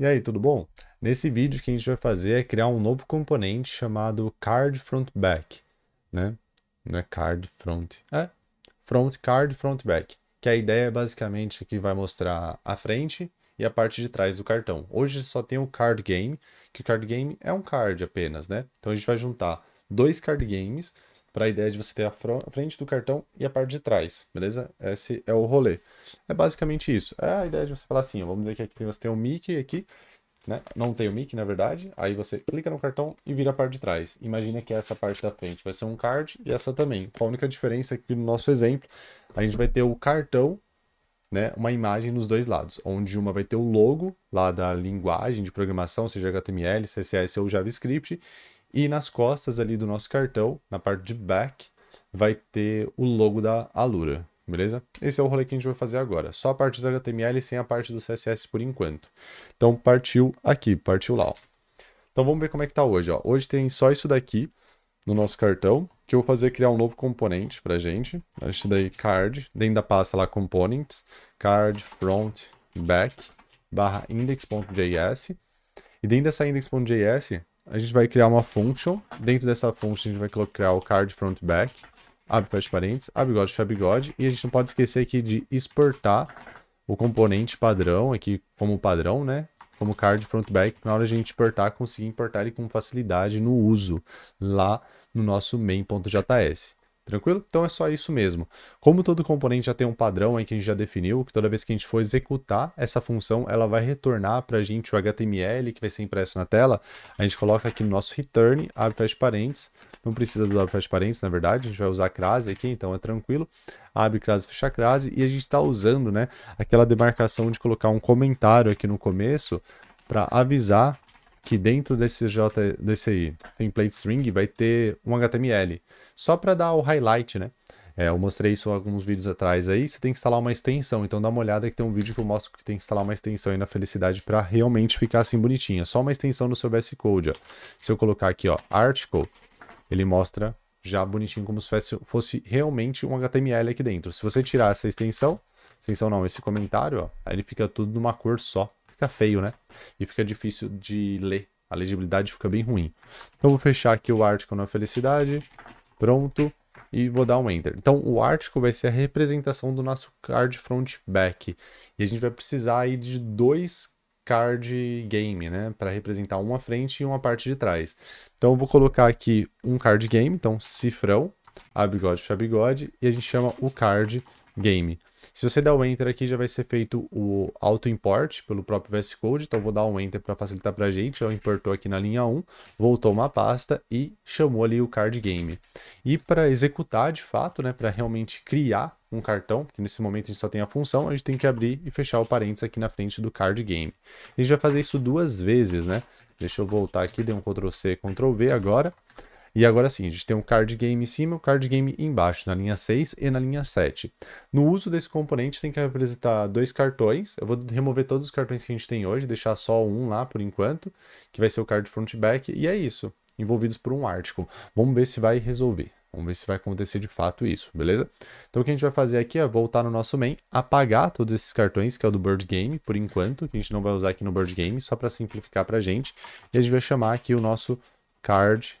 E aí, tudo bom? Nesse vídeo o que a gente vai fazer é criar um novo componente chamado card front back, né? Não é card front, é front card front back, que a ideia é basicamente que vai mostrar a frente e a parte de trás do cartão. Hoje só tem o card game, que o card game é um card apenas, né? Então a gente vai juntar dois card games para a ideia de você ter a frente do cartão e a parte de trás, beleza? Esse é o rolê. É basicamente isso. É a ideia de você falar assim, vamos dizer que aqui você tem o um Mickey aqui, né? Não tem o mic Mickey, na verdade. Aí você clica no cartão e vira a parte de trás. Imagina que é essa parte da frente vai ser um card e essa também. a única diferença é que no nosso exemplo, a gente vai ter o cartão, né? Uma imagem nos dois lados, onde uma vai ter o logo lá da linguagem de programação, seja HTML, CSS ou JavaScript, e nas costas ali do nosso cartão, na parte de back, vai ter o logo da Alura, beleza? Esse é o rolê que a gente vai fazer agora. Só a parte do HTML sem a parte do CSS por enquanto. Então partiu aqui, partiu lá. Ó. Então vamos ver como é que tá hoje. Ó. Hoje tem só isso daqui no nosso cartão, que eu vou fazer criar um novo componente pra gente. a gente daí card, dentro da pasta lá components, card front back barra index.js. E dentro dessa index.js, a gente vai criar uma function. Dentro dessa function, a gente vai colocar o card front back. Abre parênteses, abre bigode, fecha bigode. E a gente não pode esquecer aqui de exportar o componente padrão aqui como padrão, né? Como card front back, na hora de a gente exportar, conseguir importar ele com facilidade no uso lá no nosso main.js. Tranquilo? Então é só isso mesmo. Como todo componente já tem um padrão aí que a gente já definiu, que toda vez que a gente for executar essa função, ela vai retornar para a gente o HTML que vai ser impresso na tela. A gente coloca aqui no nosso return, abre fecha parênteses. Não precisa do abre fecha parênteses, na verdade. A gente vai usar a crase aqui, então é tranquilo. Abre crase, fecha crase. E a gente está usando né, aquela demarcação de colocar um comentário aqui no começo para avisar que dentro desse, J, desse template string vai ter um HTML, só para dar o highlight, né? É, eu mostrei isso alguns vídeos atrás aí, você tem que instalar uma extensão, então dá uma olhada que tem um vídeo que eu mostro que tem que instalar uma extensão aí na Felicidade para realmente ficar assim bonitinha. Só uma extensão no seu VS Code, ó. Se eu colocar aqui, ó, article, ele mostra já bonitinho como se fosse realmente um HTML aqui dentro. Se você tirar essa extensão, extensão não, esse comentário, ó, aí ele fica tudo numa cor só fica feio, né? E fica difícil de ler. A legibilidade fica bem ruim. Então vou fechar aqui o article na felicidade. Pronto. E vou dar um Enter. Então o article vai ser a representação do nosso card front back. E a gente vai precisar aí de dois card game, né? Para representar uma frente e uma parte de trás. Então eu vou colocar aqui um card game, então cifrão, a bigode bigode, e a gente chama o card game. Se você der o enter aqui, já vai ser feito o auto-import pelo próprio VS Code, então vou dar um enter para facilitar para a gente, eu então, importou aqui na linha 1, voltou uma pasta e chamou ali o card game. E para executar de fato, né, para realmente criar um cartão, que nesse momento a gente só tem a função, a gente tem que abrir e fechar o parênteses aqui na frente do card game. A gente vai fazer isso duas vezes, né? Deixa eu voltar aqui, dei um Ctrl C, Ctrl V agora. E agora sim, a gente tem um card game em cima um o card game embaixo, na linha 6 e na linha 7. No uso desse componente, tem que representar dois cartões. Eu vou remover todos os cartões que a gente tem hoje, deixar só um lá por enquanto, que vai ser o card front back, e é isso. Envolvidos por um article. Vamos ver se vai resolver. Vamos ver se vai acontecer de fato isso, beleza? Então o que a gente vai fazer aqui é voltar no nosso main, apagar todos esses cartões, que é o do Bird Game, por enquanto, que a gente não vai usar aqui no Bird Game, só para simplificar para a gente. E a gente vai chamar aqui o nosso card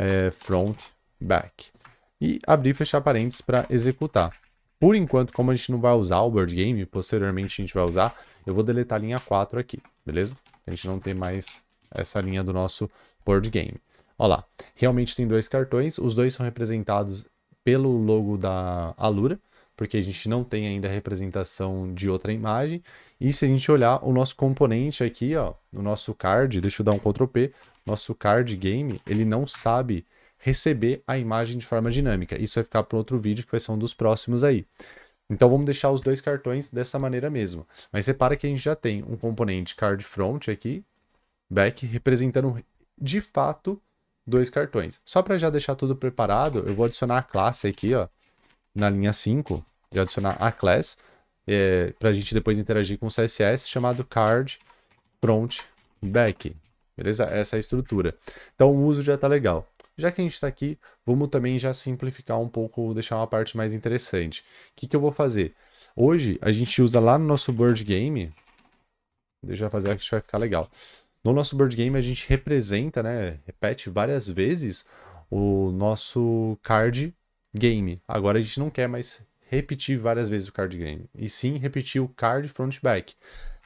é, front back. E abrir e fechar parênteses para executar. Por enquanto, como a gente não vai usar o board game, posteriormente a gente vai usar, eu vou deletar a linha 4 aqui, beleza? A gente não tem mais essa linha do nosso board game. Olha lá, realmente tem dois cartões, os dois são representados pelo logo da Alura, porque a gente não tem ainda representação de outra imagem. E se a gente olhar o nosso componente aqui, ó, o nosso card, deixa eu dar um Ctrl P, nosso card game, ele não sabe receber a imagem de forma dinâmica. Isso vai ficar para outro vídeo que vai ser um dos próximos aí. Então vamos deixar os dois cartões dessa maneira mesmo. Mas repara que a gente já tem um componente card front aqui, back, representando de fato dois cartões. Só para já deixar tudo preparado, eu vou adicionar a classe aqui, ó, na linha 5, e adicionar a class, é, para a gente depois interagir com o CSS, chamado card front back. Beleza? Essa é a estrutura. Então o uso já está legal. Já que a gente está aqui, vamos também já simplificar um pouco, deixar uma parte mais interessante. O que, que eu vou fazer? Hoje a gente usa lá no nosso board game. Deixa eu fazer acho que vai ficar legal. No nosso board game a gente representa, né? Repete várias vezes o nosso card game. Agora a gente não quer mais repetir várias vezes o card game. E sim repetir o card front back.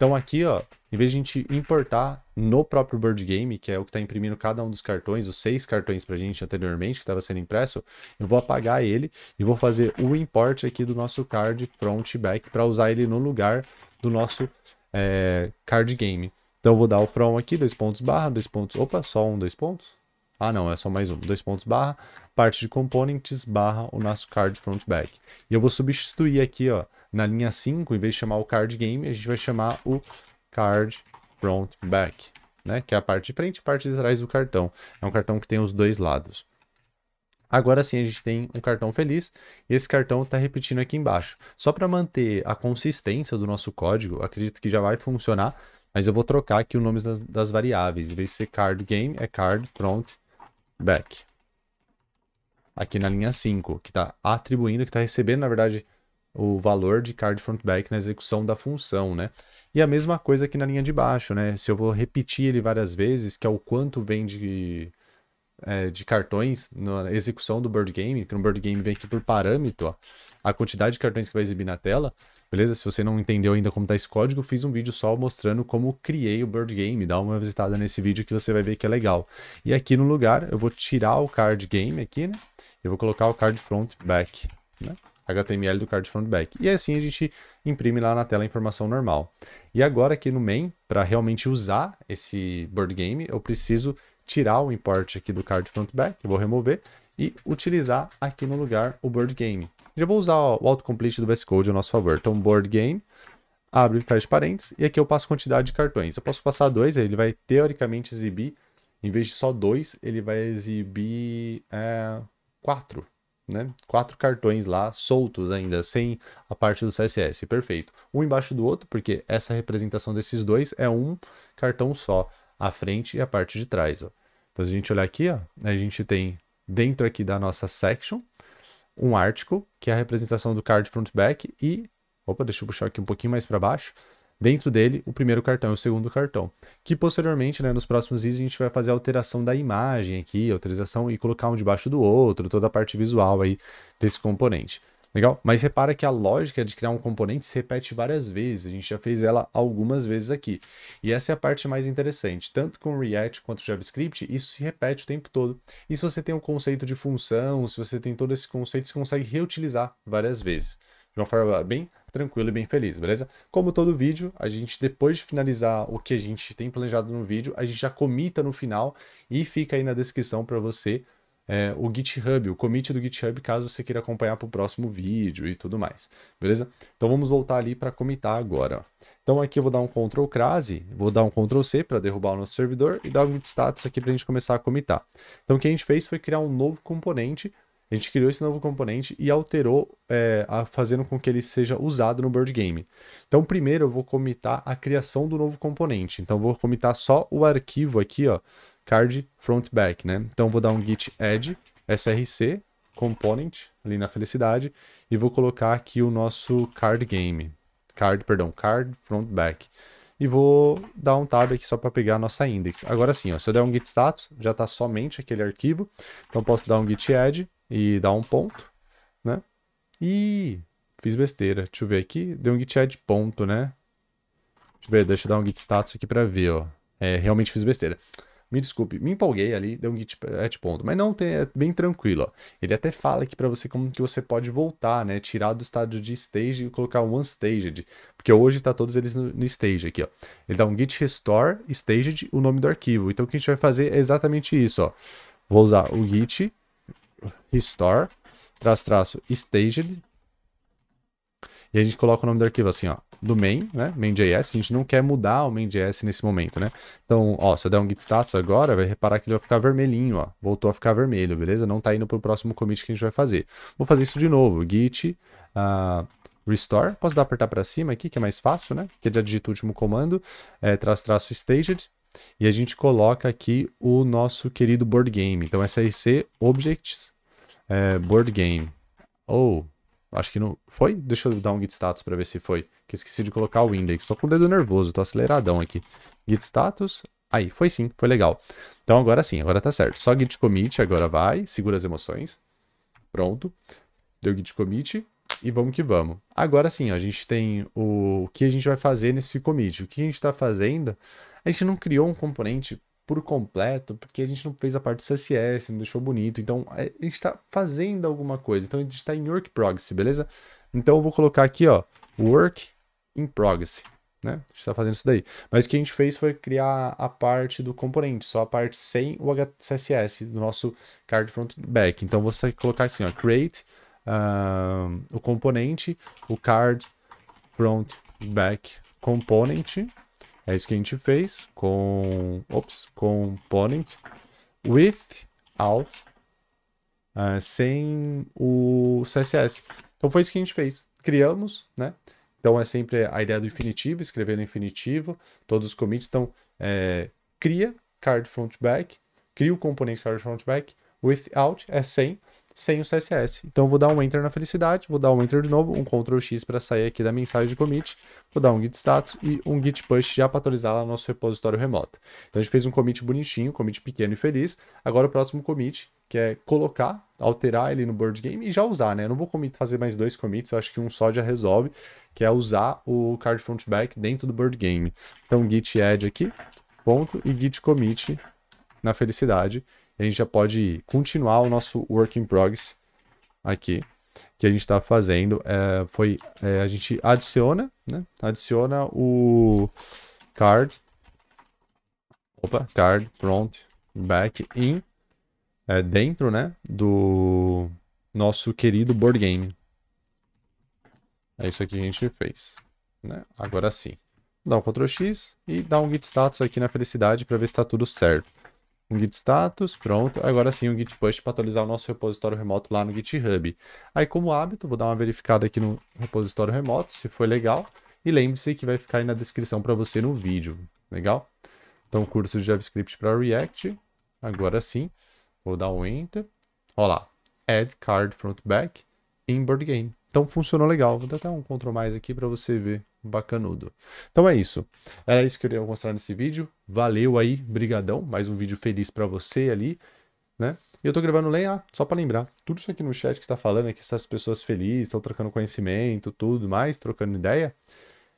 Então aqui, ó, em vez de a gente importar no próprio Bird Game, que é o que está imprimindo cada um dos cartões, os seis cartões para a gente anteriormente, que estava sendo impresso, eu vou apagar ele e vou fazer o import aqui do nosso card front back para usar ele no lugar do nosso é, card game. Então eu vou dar o from aqui, dois pontos barra, dois pontos, opa, só um, dois pontos? Ah não, é só mais um, dois pontos barra, parte de components barra o nosso card front back. E eu vou substituir aqui, ó, na linha 5, em vez de chamar o card game, a gente vai chamar o card front back, né? Que é a parte de frente e a parte de trás do cartão. É um cartão que tem os dois lados. Agora sim a gente tem um cartão feliz. Esse cartão está repetindo aqui embaixo. Só para manter a consistência do nosso código, acredito que já vai funcionar. Mas eu vou trocar aqui o nome das, das variáveis. Em vez de ser card game, é card front back aqui na linha 5, que está atribuindo, que está recebendo, na verdade, o valor de card front back na execução da função, né? E a mesma coisa aqui na linha de baixo, né? Se eu vou repetir ele várias vezes, que é o quanto vem de, é, de cartões na execução do board game, que no board game vem aqui por parâmetro, ó, a quantidade de cartões que vai exibir na tela, Beleza? Se você não entendeu ainda como tá esse código, eu fiz um vídeo só mostrando como criei o Bird Game. Dá uma visitada nesse vídeo que você vai ver que é legal. E aqui no lugar, eu vou tirar o Card Game aqui, né? Eu vou colocar o Card Front Back, né? HTML do card front back. E assim a gente imprime lá na tela a informação normal. E agora aqui no main, para realmente usar esse board game, eu preciso tirar o import aqui do card front back, eu vou remover e utilizar aqui no lugar o board game. Já vou usar ó, o autocomplete do VS Code a nosso favor. Então, board game, abre, fecha parênteses, e aqui eu passo quantidade de cartões. Eu posso passar dois, ele vai teoricamente exibir, em vez de só dois, ele vai exibir é, quatro, né? Quatro cartões lá, soltos ainda, sem a parte do CSS. Perfeito. Um embaixo do outro, porque essa representação desses dois é um cartão só, a frente e a parte de trás, ó. Então, se a gente olhar aqui, ó, a gente tem dentro aqui da nossa section, um article, que é a representação do card front back e, opa, deixa eu puxar aqui um pouquinho mais para baixo, dentro dele o primeiro cartão e o segundo cartão, que posteriormente, né, nos próximos vídeos a gente vai fazer a alteração da imagem aqui, a alteração e colocar um debaixo do outro, toda a parte visual aí desse componente. Legal? Mas repara que a lógica de criar um componente se repete várias vezes. A gente já fez ela algumas vezes aqui. E essa é a parte mais interessante. Tanto com React quanto JavaScript, isso se repete o tempo todo. E se você tem o um conceito de função, se você tem todo esse conceito, você consegue reutilizar várias vezes. De uma forma bem tranquila e bem feliz, beleza? Como todo vídeo, a gente depois de finalizar o que a gente tem planejado no vídeo, a gente já comita no final e fica aí na descrição para você é, o GitHub, o commit do GitHub, caso você queira acompanhar para o próximo vídeo e tudo mais, beleza? Então vamos voltar ali para comitar agora. Então aqui eu vou dar um Ctrl crase, vou dar um Ctrl C para derrubar o nosso servidor e dar um git status aqui para a gente começar a comitar. Então o que a gente fez foi criar um novo componente a gente criou esse novo componente e alterou, é, a, fazendo com que ele seja usado no board game. Então, primeiro eu vou comitar a criação do novo componente. Então, vou comitar só o arquivo aqui, ó, card front back, né? Então, vou dar um git add src component ali na felicidade e vou colocar aqui o nosso card game, card, perdão, card front back. E vou dar um tab aqui só para pegar a nossa index. Agora sim, ó, se eu der um git status, já está somente aquele arquivo. Então posso dar um git add e dá um ponto, né? E fiz besteira. Deixa eu ver aqui. Deu um git add ponto, né? Deixa eu ver, deixa eu dar um git status aqui pra ver, ó. É, realmente fiz besteira. Me desculpe, me empolguei ali, deu um git add ponto, mas não, tem, é bem tranquilo. Ó. Ele até fala aqui para você como que você pode voltar, né, tirar do estado de stage e colocar um unstaged, porque hoje tá todos eles no, no stage aqui, ó. Ele dá um git restore staged o nome do arquivo. Então o que a gente vai fazer é exatamente isso, ó. Vou usar o git restore, traço, traço, staged. E a gente coloca o nome do arquivo assim, ó, do main, né, main.js. A gente não quer mudar o main.js nesse momento, né. Então, ó, se eu der um git status agora, vai reparar que ele vai ficar vermelhinho, ó. Voltou a ficar vermelho, beleza? Não tá indo pro próximo commit que a gente vai fazer. Vou fazer isso de novo, git... Uh, restore. Posso dar apertar para cima aqui, que é mais fácil, né? Que já digita o último comando. É, traço, traço, staged. E a gente coloca aqui o nosso querido board game. Então, SRC é Objects é, Board Game. Ou, oh, acho que não... Foi? Deixa eu dar um git status para ver se foi. Que esqueci de colocar o index. Estou com o dedo nervoso, tô aceleradão aqui. Git status... Aí, foi sim, foi legal. Então, agora sim, agora tá certo. Só git commit, agora vai. Segura as emoções. Pronto. Deu git commit e vamos que vamos. Agora sim, ó, a gente tem o, o que a gente vai fazer nesse commit. O que a gente está fazendo, a gente não criou um componente por completo, porque a gente não fez a parte do CSS, não deixou bonito. Então, é, a gente está fazendo alguma coisa. Então, a gente está em work progress, beleza? Então, eu vou colocar aqui, ó, work in progress. Né? A gente está fazendo isso daí. Mas o que a gente fez foi criar a parte do componente, só a parte sem o CSS do nosso card front back. Então, você colocar assim, ó, create uh, o componente, o card front back component. É isso que a gente fez com ops, component without uh, sem o CSS. Então foi isso que a gente fez. Criamos, né? Então é sempre a ideia do infinitivo, escrever no infinitivo. Todos os commits estão é, cria card front back, cria o componente card front back, without é sem, sem o CSS. Então vou dar um enter na felicidade, vou dar um enter de novo, um ctrl x para sair aqui da mensagem de commit, vou dar um git status e um git push já para atualizar lá no nosso repositório remoto. Então a gente fez um commit bonitinho, commit pequeno e feliz. Agora o próximo commit, que é colocar, alterar ele no board game e já usar, né? Eu não vou commit, fazer mais dois commits, eu acho que um só já resolve, que é usar o card front back dentro do board game. Então git add aqui, ponto, e git commit na felicidade a gente já pode continuar o nosso work in progress aqui que a gente está fazendo. É, foi é, a gente adiciona, né? Adiciona o card. Opa, card prompt back in é, dentro, né? Do nosso querido board game. É isso aqui que a gente fez. Né? Agora sim. Dá um Ctrl X e dá um git status aqui na felicidade para ver se está tudo certo um git status, pronto. Agora sim, um git push para atualizar o nosso repositório remoto lá no GitHub. Aí, como hábito, vou dar uma verificada aqui no repositório remoto, se foi legal. E lembre-se que vai ficar aí na descrição para você no vídeo, legal? Então, curso de JavaScript para React. Agora sim, vou dar um Enter. Olha lá, Add Card Front Back in Board Game. Então, funcionou legal. Vou dar até um Ctrl mais aqui para você ver bacanudo. Então é isso. Era isso que eu queria mostrar nesse vídeo. Valeu aí, brigadão. Mais um vídeo feliz para você ali, né? E eu tô gravando lenha, só para lembrar. Tudo isso aqui no chat que está falando é que essas pessoas felizes estão trocando conhecimento, tudo mais, trocando ideia.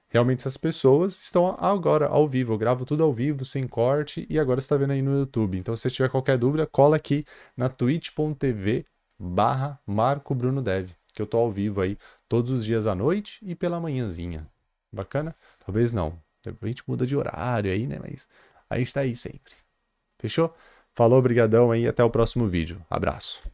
Realmente essas pessoas estão agora ao vivo. Eu gravo tudo ao vivo, sem corte, e agora está vendo aí no YouTube. Então, se tiver qualquer dúvida, cola aqui na twitch.tv barra Marco Bruno Dev, que eu tô ao vivo aí todos os dias à noite e pela manhãzinha, Bacana? Talvez não. a gente muda de horário aí, né? Mas a gente tá aí sempre. Fechou? Falou, brigadão aí, até o próximo vídeo. Abraço.